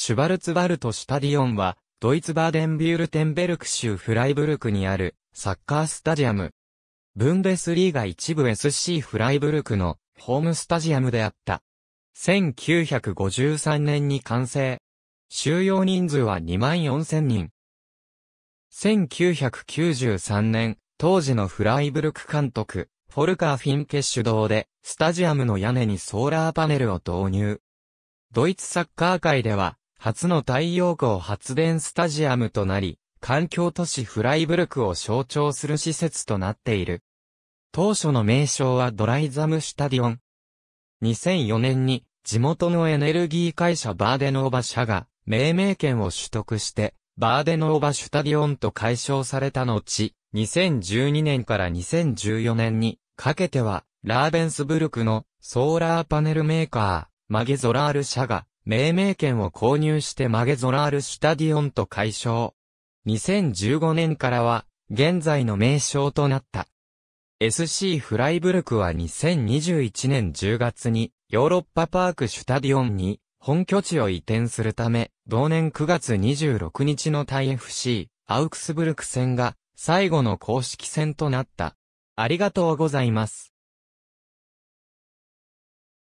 シュバルツバルトシュタディオンは、ドイツバーデンビュールテンベルク州フライブルクにあるサッカースタジアム。ブンデスリーが一部 SC フライブルクのホームスタジアムであった。1953年に完成。収容人数は2万4000人。1993年、当時のフライブルク監督、フォルカー・フィンケ主導で、スタジアムの屋根にソーラーパネルを導入。ドイツサッカー界では、初の太陽光発電スタジアムとなり、環境都市フライブルクを象徴する施設となっている。当初の名称はドライザムシュタディオン。2004年に地元のエネルギー会社バーデノーバ社が命名権を取得して、バーデノーバシュタディオンと解消された後、2012年から2014年にかけては、ラーベンスブルクのソーラーパネルメーカー、マゲゾラール社が命名権を購入してマゲゾラール・シュタディオンと解消。2015年からは、現在の名称となった。SC フライブルクは2021年10月に、ヨーロッパパークシュタディオンに、本拠地を移転するため、同年9月26日の対 FC、アウクスブルク戦が、最後の公式戦となった。ありがとうございます。